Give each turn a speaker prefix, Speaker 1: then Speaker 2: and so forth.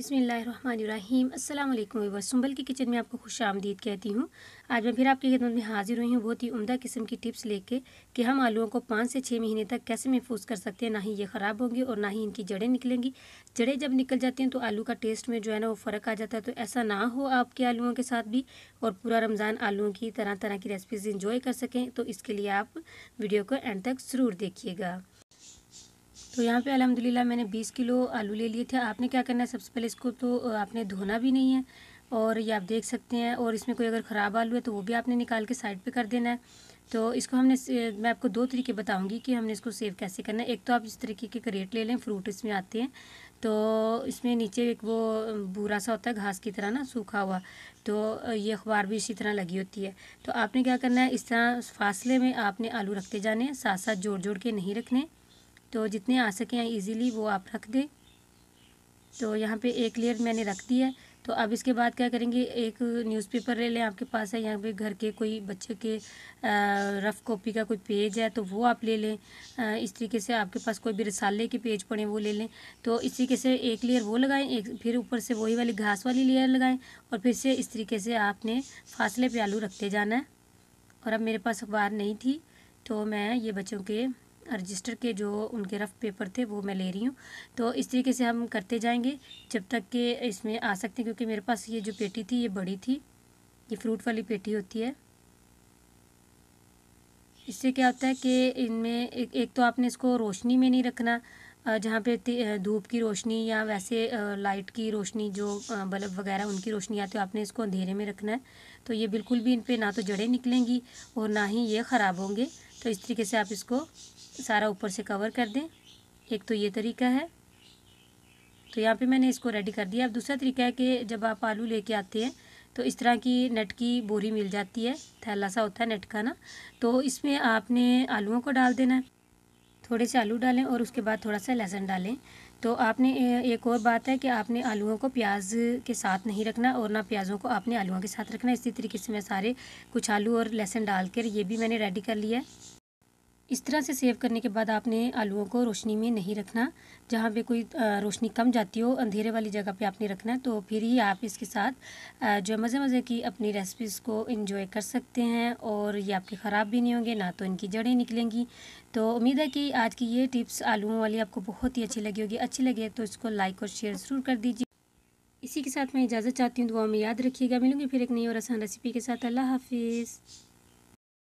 Speaker 1: बिसमीम् अल्लाम वीवर की किचन में आपको खुश आमदीद कहती हूँ आज मैं फिर आपकी खिदमत में हाजिर हुई हूँ बहुत ही उमदा किस्म की टिप्स लेके कि हम आलूओं को पाँच से छः महीने तक कैसे महफूज कर सकते हैं ना ही ये ख़राब होंगे और ना ही इनकी जड़ें निकलेंगी जड़ें जब निकल जाती हैं तो आलू का टेस्ट में जो है ना वो फ़र्क आ जाता है तो ऐसा ना हो आपके आलुओं के साथ भी और पूरा रमज़ान आलुओं की तरह तरह की रेसिपीज़ इंजॉय कर सकें तो इसके लिए आप वीडियो को एंड तक ज़रूर देखिएगा तो यहाँ पे अलहमदिल्ला मैंने 20 किलो आलू ले लिए थे आपने क्या करना है सबसे पहले इसको तो आपने धोना भी नहीं है और ये आप देख सकते हैं और इसमें कोई अगर ख़राब आलू है तो वो भी आपने निकाल के साइड पे कर देना है तो इसको हमने मैं आपको दो तरीके बताऊंगी कि हमने इसको सेव कैसे करना है एक तो आप इस तरीके के करेट ले लें फ्रूट इसमें आते हैं तो इसमें नीचे एक वो बुरा सा होता है घास की तरह ना सूखा हुआ तो ये अखबार भी इसी तरह लगी होती है तो आपने क्या करना है इस तरह फासले में आपने आलू रखते जाने साथ साथ जोड़ जोड़ के नहीं रखने तो जितने आ सके हैं ईज़ीली वो आप रख दें तो यहाँ पे एक लेयर मैंने रख दी है तो अब इसके बाद क्या करेंगे एक न्यूज़पेपर ले लें आपके पास है यहाँ पे घर के कोई बच्चे के रफ़ कॉपी का कोई पेज है तो वो आप ले लें इस तरीके से आपके पास कोई भी रसाले के पेज पड़े वो ले लें तो इस तरीके से एक लेयर वो लगाएं एक फिर ऊपर से वही वाली घास वाली लेयर लगाएं और फिर से इस तरीके से आपने फासले पर आलू रखते जाना है और अब मेरे पास अखबार नहीं थी तो मैं ये बच्चों के रजिस्टर के जो उनके रफ़ पेपर थे वो मैं ले रही हूँ तो इस तरीके से हम करते जाएंगे जब तक के इसमें आ सकते हैं क्योंकि मेरे पास ये जो पेटी थी ये बड़ी थी ये फ्रूट वाली पेटी होती है इससे क्या होता है कि इनमें एक, एक तो आपने इसको रोशनी में नहीं रखना जहाँ पे धूप की रोशनी या वैसे लाइट की रोशनी जो बल्ब वगैरह उनकी रोशनी आती है आपने इसको अंधेरे में रखना है तो ये बिल्कुल भी इन पर ना तो जड़ें निकलेंगी और ना ही ये ख़राब होंगे तो इस तरीके से आप इसको सारा ऊपर से कवर कर दें एक तो ये तरीका है तो यहाँ पे मैंने इसको रेडी कर दिया अब दूसरा तरीका है कि जब आप आलू लेके आते हैं तो इस तरह की नट की बोरी मिल जाती है थैला सा होता है नट का ना तो इसमें आपने आलूओं को डाल देना है थोड़े से आलू डालें और उसके बाद थोड़ा सा लहसुन डालें तो आपने एक और बात है कि आपने आलूओं को प्याज के साथ नहीं रखना और ना प्याज़ों को आपने आलूओं के साथ रखना इसी तरीके से मैं सारे कुछ आलू और लहसुन डाल कर ये भी मैंने रेडी कर लिया है इस तरह से सेव करने के बाद आपने आलूओं को रोशनी में नहीं रखना जहाँ पे कोई रोशनी कम जाती हो अंधेरे वाली जगह पे आपने रखना है तो फिर ही आप इसके साथ जो मज़े मज़े की अपनी रेसिपीज़ को इन्जॉय कर सकते हैं और ये आपके ख़राब भी नहीं होंगे ना तो इनकी जड़ें निकलेंगी तो उम्मीद है कि आज की ये टिप्स आलूओं वाली आपको बहुत ही अच्छी लगी होगी अच्छी लगे तो इसको लाइक और शेयर ज़रूर कर दीजिए इसी के साथ मैं इजाज़त चाहती हूँ दुआ में याद रखिएगा मिलूंगी फिर एक नई और आसान रेसिपी के साथ अल्लाह हाफिज़